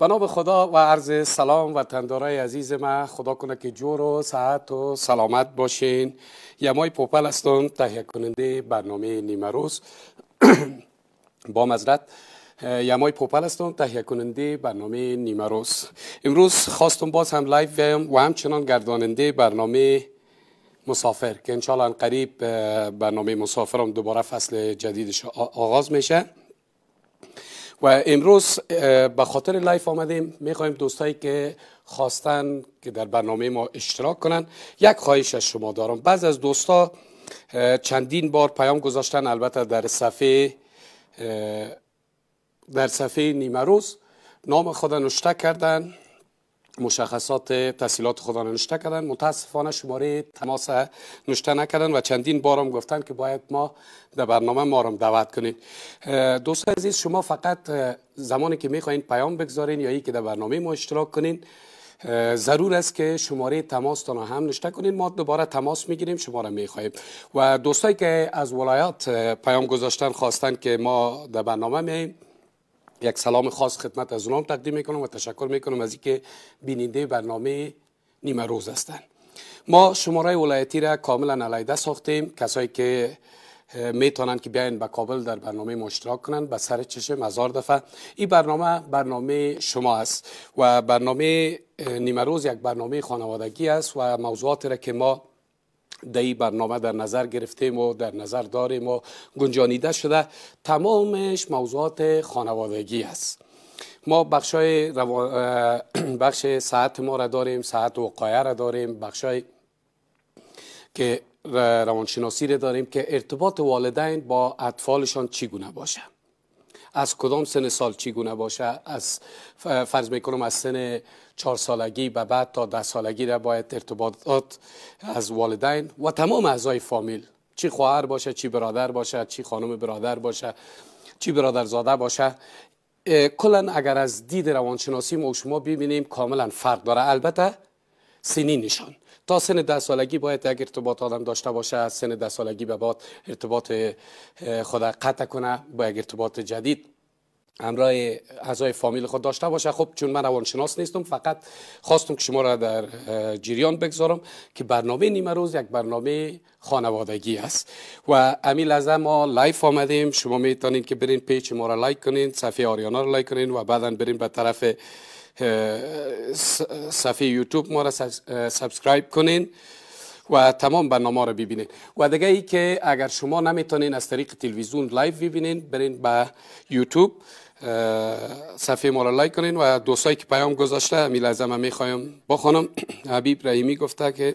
بنابرای به خدا و عرض سلام و تندارای عزیز ما خدا کنه که جور و ساعت و سلامت باشین یمای پوپل هستم تهیه کننده برنامه نیمه روز با مزرد یمای پوپل هستم تهیه کننده برنامه نیمه روز امروز خواستم باز هم لایف و همچنان گرداننده برنامه مسافر که انشالله قریب برنامه مسافرم دوباره فصل جدیدش آغاز میشه و امروز به خاطر لایف آمدیم میخوایم دوستایی که خواستن که در برنامه ما اشتراک کنن یک خواهش از شما دارم بعض از دوستا چندین بار پیام گذاشتن البته در صفحه در صفحه نیمه نام خود نشته کردن مشخصات تحصیلات خود را نشته کردن متاسفانه شماره تماس نشته نکردن و چندین بارم گفتن که باید ما در برنامه ما را دعوت کنید دوست عزیز شما فقط زمانی که میخواین پیام بگذارین یا ای که در برنامه ما اشتراک کنین ضرور است که شماره تماس تان هم نشته کنین ما دوباره تماس میگیریم شما را میخواهیم و دوستایی که از ولایات پیام گذاشتن خواستن که ما در برنامه میاییم یک سلام خاص خدمت از اونام تقدیم میکنم و تشکر میکنم از اینکه بیننده برنامه نیمه روز هستند ما شماره ولایتی را کاملا علیده ساختیم کسایی که میتونن که بیاین به کابل در برنامه اشتراک کنن به سر چشم هزار دفعه این برنامه برنامه شما است و برنامه نیمه روز یک برنامه خانوادگی است و موضوعاتی را که ما در این برنامه در نظر گرفتیم و در نظر داریم و گنجانیده شده تمامش موضوعات خانوادگی است ما بخشای بخش ساعت ما را داریم ساعت وقایه را داریم بخشای که روانشناسی را داریم که ارتباط والدین با اطفالشان گونه باشه از کدام سن سال گونه باشه از فرض میکنم از سن چهار سالگی به بعد تا ده سالگی را باید ارتباطات از والدین و تمام اعضای فامیل چی خواهر باشه چی برادر باشه چی خانم برادر باشه چی برادر زاده باشه کلا اگر از دید روانشناسی ما شما ببینیم کاملا فرق داره البته نشان تا سن ده سالگی باید یک ارتباط آدم داشته باشه از سن ده سالگی به بعد ارتباط خود قطع کنه با یک ارتباط جدید همراه اعضای فامیل خود داشته باشه خب چون من روانشناس نیستم فقط خواستم که شما را در جریان بگذارم که برنامه نیمه روز یک برنامه خانوادگی است و امیل از ما لایف آمدیم شما میتونید که برین پیچ ما را لایک کنین صفحه آریانا را لایک کنین و بعدا برین به طرف صفحه یوتیوب ما را سبسکرایب کنین و تمام برنامه را ببینین و دیگه ای که اگر شما نمیتونین از طریق تلویزیون لایو ببینین برین به یوتیوب صفحه ما را لایک کنین و دوستایی که پیام گذاشته می لازمه می میخوایم با خانم حبیب رحیمی گفته که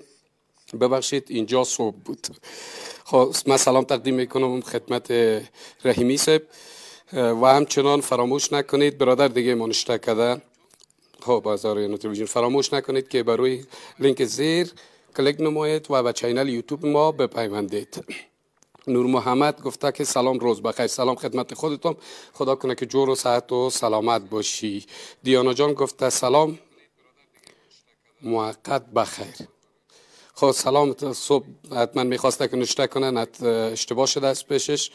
ببخشید اینجا صبح بود خب من سلام تقدیم میکنم خدمت رحیمی صاحب و همچنان فراموش نکنید برادر دیگه ما نشته کرده خب تلویزیون فراموش نکنید که بر روی لینک زیر کلیک نمایید و به چینل یوتیوب ما بپیوندید نور محمد گفته که سلام روز بخیر سلام خدمت خودتون خدا کنه که جور و صحت و سلامت باشی دیانا جان گفته سلام موقت بخیر خب سلام صبح حتما میخواسته که نشته کنن اشتباه شده از پیشش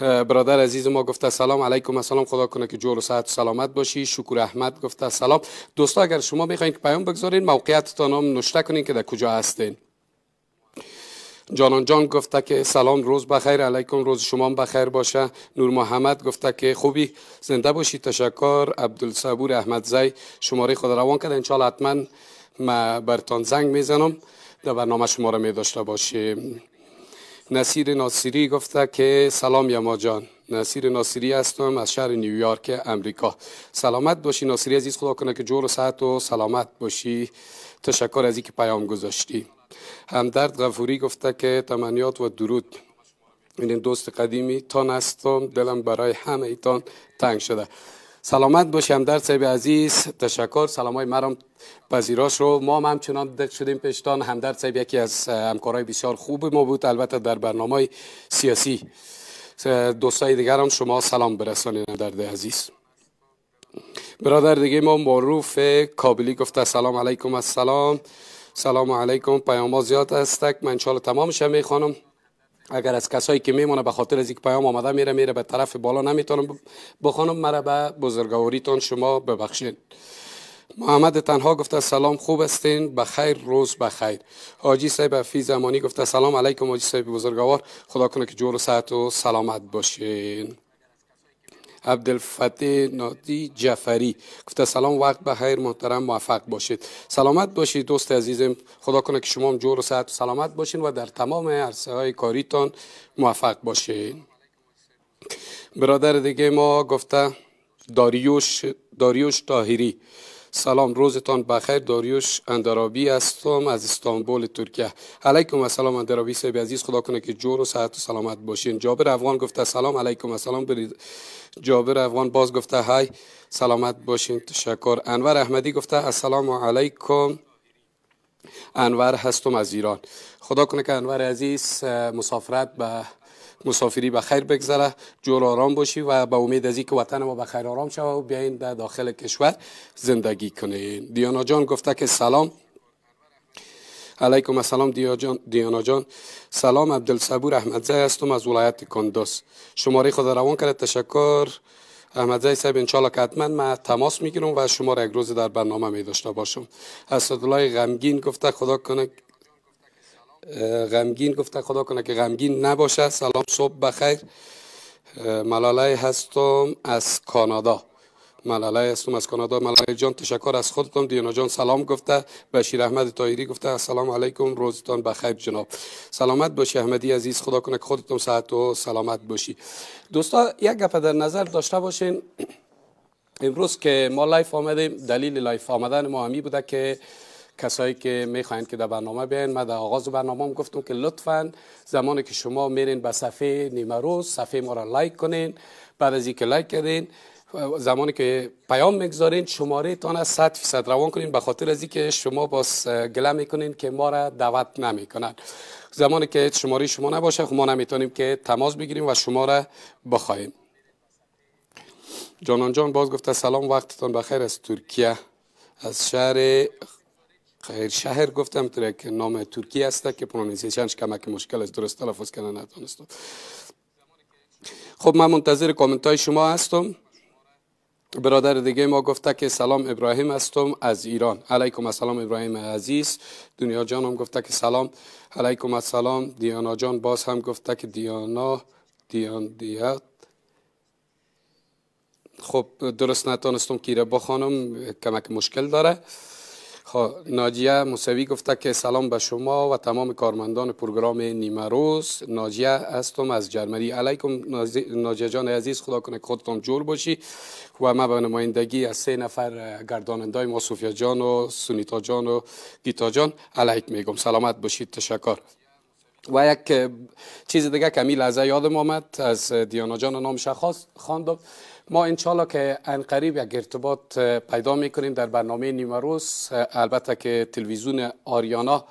برادر عزیز ما گفته سلام علیکم سلام خدا کنه که جور و صحت سلامت باشی شکر احمد گفته سلام دوستا اگر شما میخواین که پیام بگذارین تا نام نشته کنین که در کجا هستین جانان جان گفته که سلام روز بخیر علیکم روز شما بخیر باشه نور محمد گفته که خوبی زنده باشی تشکر عبدالصبور زی شماره خود روان کرد انشالله حتما ما برتان زنگ میزنم در برنامه شما را می داشته باشیم نصیر ناصری گفته که سلام یما جان نصیر ناصری هستم از شهر نیویورک امریکا سلامت باشی ناصری عزیز خدا کنه که جور و صحت و سلامت باشی تشکر از اینکه پیام گذاشتی همدرد غفوری گفته که تمنیات و درود این دوست قدیمی تان هستم دلم برای همه ایتان تنگ شده سلامت باشیم در صاحب عزیز تشکر سلام های مرام پذیراش رو ما هم همچنان دک شدیم پیشتان در صاحب یکی از همکارای بسیار خوب ما بود البته در برنامه سیاسی دوستای دیگر هم شما سلام برسانید در عزیز برادر دیگه ما معروف کابلی گفته سلام علیکم السلام سلام علیکم پیام زیاد است من چال تمامش هم میخوانم اگر از کسایی که میمونه به خاطر از یک پیام آمده میره میره به طرف بالا نمیتونم بخوانم مرا به بزرگواریتان شما ببخشید محمد تنها گفته سلام خوب هستین خیر روز بخیر حاجی صاحب فی زمانی گفته سلام علیکم حاجی صاحب بزرگوار خدا کنه که جور و صحت و سلامت باشین عبدالفتح نادی جفری گفته سلام وقت خیر محترم موفق باشید سلامت باشید دوست عزیزم خدا کنه که شما هم جور و صحت سلامت باشین و در تمام عرصه های کاریتان موفق باشین برادر دیگه ما گفته داریوش داریوش تاهری سلام روزتان بخیر داریوش اندرابی هستم از استانبول ترکیه علیکم و سلام اندرابی صاحب عزیز خدا کنه که جور و صحت و سلامت باشین جابر افغان گفته سلام علیکم و سلام برید جابر افغان باز گفته های سلامت باشین تشکر انور احمدی گفته السلام علیکم انور هستم از ایران خدا کنه که انور عزیز مسافرت به مسافری به خیر بگذره جور آرام باشی و به امید از که وطن ما به خیر آرام شود و بیاین در داخل کشور زندگی کنین دیانا جان گفته که سلام علیکم السلام دیانا جان سلام عبدالصبور احمدزی هستم از ولایت کندوز شماره خود روان کرد تشکر احمدزی صاحب انشالله که حتما من تماس میگیرم و شما را یک روز در برنامه می باشم اسدالله غمگین گفته خدا کنه غمگین گفته خدا کنه که غمگین نباشه سلام صبح بخیر ملاله هستم از کانادا ملاله هستم از کانادا ملاله جان تشکر از خودتون دیانا جان سلام گفته بشیر احمد تایری گفته سلام علیکم روزتان بخیر جناب سلامت باشی احمدی عزیز خدا کنه که خودتون صحت و سلامت باشی دوستا یک گفه در نظر داشته باشین امروز که ما لایف آمدیم دلیل لایف آمدن ما همی بوده که کسایی که میخواین که در برنامه بیاین ما در آغاز برنامه هم گفتم که لطفا زمانی که شما میرین به صفحه نیمه صفحه ما را لایک کنین بعد از اینکه لایک کردین زمانی که پیام میگذارین شماره تان از 100 فیصد روان کنین به خاطر از اینکه شما باز گله میکنین که ما را دعوت نمیکنن زمانی که شماره شما نباشه خب ما نمیتونیم که تماس بگیریم و شما را بخوایم جانان جان باز گفته سلام وقتتان بخیر از ترکیه از شهر خیر شهر گفتم تره که نام ترکی است که پرونسیشنش کمک مشکل است درست تلفظ کنه نتونستم خب من منتظر کامنت های شما هستم برادر دیگه ما گفته که سلام ابراهیم هستم از ایران علیکم السلام ابراهیم عزیز دنیا جان هم گفته که سلام علیکم السلام دیانا جان باز هم گفته که دیانا دیان دیات خب درست نتانستم کیره بخوانم کمک مشکل داره خب، ناجیه موسوی گفته که سلام به شما و تمام کارمندان پروگرام نیمه روز ناجیه هستم از جرمنی علیکم ناجیه جان عزیز خدا کنه خودتان جور باشی و ما به نمایندگی از سه نفر گرداننده ما صوفیا جان و سونیتا جان و گیتا جان علیک میگم سلامت باشید تشکر و یک چیز دیگه که از لحظه یادم آمد از دیانا جان نام شخص خواندم ما انشالله که ان قریب یک ارتباط پیدا میکنیم در برنامه نیمه روز البته که تلویزیون آریانا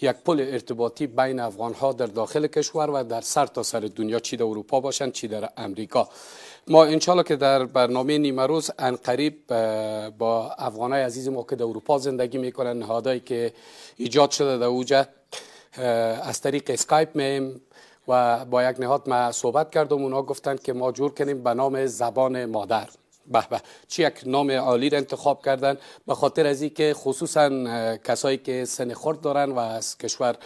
یک پل ارتباطی بین افغان ها در داخل کشور و در سر تا سر دنیا چی در اروپا باشن چی در امریکا ما انشالله که در برنامه نیمه روز ان قریب با افغانای عزیز ما که در اروپا زندگی میکنن نهادایی که ایجاد شده در اوجه از طریق اسکایپ میم و با یک نهاد ما صحبت کردم اونا گفتند که ما جور کنیم به نام زبان مادر به به چی یک نام عالی را انتخاب کردن به خاطر از که خصوصا کسایی که سن خرد دارن و از کشور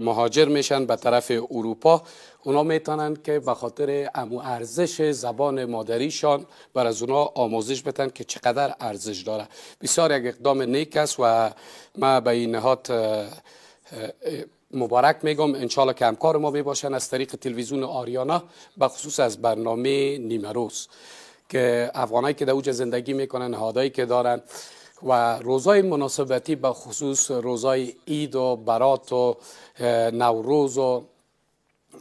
مهاجر میشن به طرف اروپا اونا میتونن که به خاطر امو ارزش زبان مادریشان بر از اونا آموزش بتن که چقدر ارزش داره بسیار یک اقدام نیک است و ما به این نهاد مبارک میگم انشالله که همکار ما میباشن از طریق تلویزیون آریانا به خصوص از برنامه نیمه که افغانایی که در اوج زندگی میکنن هادایی که دارن و روزای مناسبتی به خصوص روزای اید و برات و نوروز و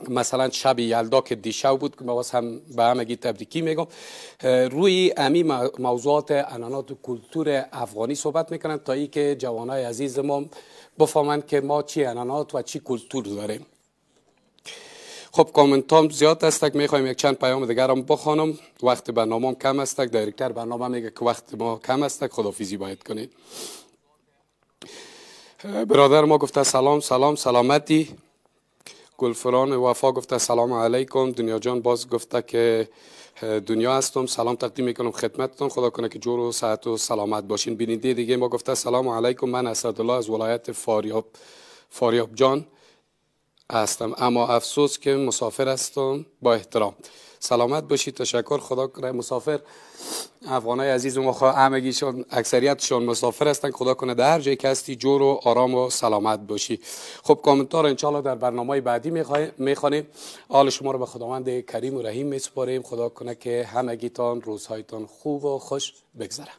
مثلا شب یلدا که دیشب بود که واسه هم به همگی تبریکی میگم روی امی موضوعات انانات و کلتور افغانی صحبت میکنن تا ای که جوانای عزیز ما بفهمند که ما چی انانات و چی کلتور داریم خب کامنت هم زیاد هستک میخوایم یک چند پیام دیگر هم بخوانم وقت برنامه هم کم هستک دایرکتر برنامه میگه که وقت ما کم هستک خدافیزی باید کنید برادر ما گفته سلام سلام سلامتی گلفران وفا گفته سلام علیکم دنیا جان باز گفته که دنیا هستم سلام تقدیم میکنم خدمتتون خدا کنه که جور و صحت و سلامت باشین بیننده دیگه ما گفته سلام علیکم من اسدالله از ولایت فاریاب فاریاب جان هستم اما افسوس که مسافر هستم با احترام سلامت باشید تشکر خدا کنه مسافر افغانای عزیز ما همگیشون اکثریتشون مسافر هستن خدا کنه در هر کسی که هستی جور و آرام و سلامت باشی خب کامنتار انشالله در برنامه بعدی میخوانیم حال شما رو به خداوند کریم و رحیم میسپاریم خدا کنه که همگیتان روزهایتان خوب و خوش بگذره